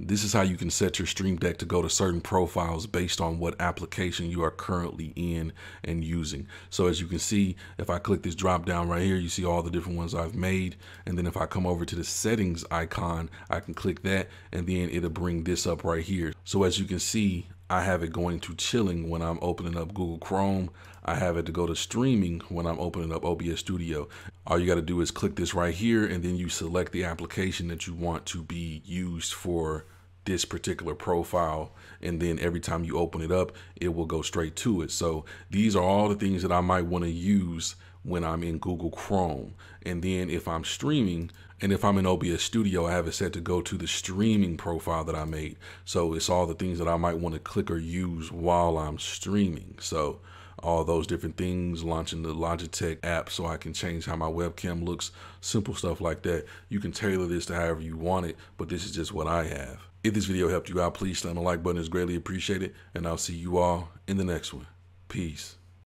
This is how you can set your Stream Deck to go to certain profiles based on what application you are currently in and using. So as you can see, if I click this drop down right here, you see all the different ones I've made. And then if I come over to the settings icon, I can click that and then it'll bring this up right here. So as you can see, I have it going to chilling when I'm opening up Google Chrome. I have it to go to streaming when I'm opening up OBS Studio. All you got to do is click this right here and then you select the application that you want to be used for this particular profile and then every time you open it up it will go straight to it so these are all the things that i might want to use when i'm in google chrome and then if i'm streaming and if i'm in obs studio i have it set to go to the streaming profile that i made so it's all the things that i might want to click or use while i'm streaming so all those different things, launching the Logitech app so I can change how my webcam looks, simple stuff like that. You can tailor this to however you want it, but this is just what I have. If this video helped you out, please slam the like button. It's greatly appreciated. And I'll see you all in the next one. Peace.